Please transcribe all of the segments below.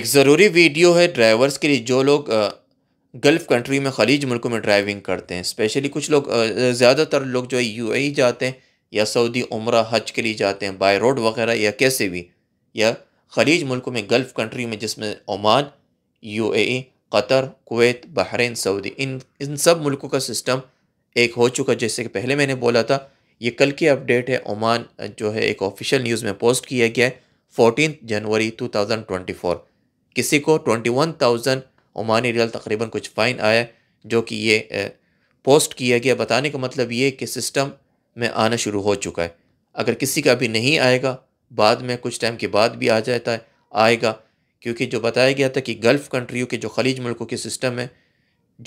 एक ज़रूरी वीडियो है ड्राइवर्स के लिए जो लोग गल्फ़ कंट्री में खलीज मुल्कों में ड्राइविंग करते हैं स्पेशली कुछ लोग ज़्यादातर लोग जो है ए e जाते हैं या सऊदी उम्र हज के लिए जाते हैं बाय रोड वगैरह या कैसे भी या खलीज मुल्कों में गल्फ़ कंट्री में जिसमें Oman UAE Qatar Kuwait Bahrain Saudi इन इन सब मुल्कों का सिस्टम एक हो चुका जैसे कि पहले मैंने बोला था ये कल की अपडेट है ओमान जो है एक ऑफिशियल न्यूज़ में पोस्ट किया गया है fourteen January two thousand twenty four किसी को twenty one thousand Omani rial तकरीबन कुछ फ़ाइन आया जो कि ये पोस्ट किया गया बताने का मतलब ये कि सिस्टम में आना शुरू हो चुका है अगर किसी का अभी नहीं आएगा बाद में कुछ टाइम के बाद भी आ जाता है आएगा क्योंकि जो बताया गया था कि गल्फ़ कंट्रियों के जो खलीज मुल्कों के सिस्टम है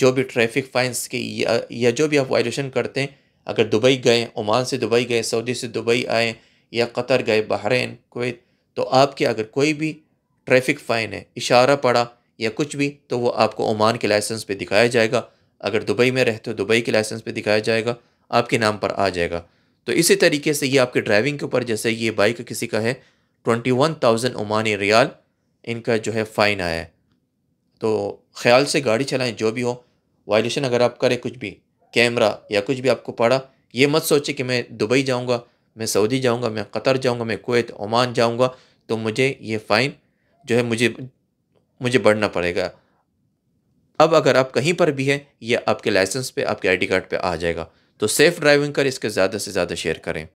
जो भी ट्रैफिक फाइंस के या, या जो भी आप वायलेशन करते हैं अगर दुबई गए ओमान से दुबई गए सऊदी से दुबई आए या कतर गए बहरीन कोई तो आपके अगर कोई भी ट्रैफिक फ़ाइन है इशारा पड़ा या कुछ भी तो वो आपको ओमान के लाइसेंस पे दिखाया जाएगा अगर दुबई में रहते हो तो दुबई के लाइसेंस पे दिखाया जाएगा आपके नाम पर आ जाएगा तो इसी तरीके से ये आपके ड्राइविंग के ऊपर जैसे ये बाइक किसी का है twenty one thousand Omani rial इनका जो है फ़ाइन आया है तो ख्याल से गाड़ी चलाएं जो भी हो वायलेशन अगर आप करें कुछ भी कैमरा या कुछ भी आपको पड़ा ये मत सोचे कि मैं दुबई जाऊँगा मैं सऊदी जाऊँगा मैं कतर जाऊँगा मैं कोत ओमान जाऊँगा तो मुझे ये फ़ाइन जो है मुझे मुझे बढ़ना पड़ेगा अब अगर आप कहीं पर भी हैं यह आपके लाइसेंस पे आपके आईडी कार्ड पे आ जाएगा तो सेफ़ ड्राइविंग कर इसके ज़्यादा से ज़्यादा शेयर करें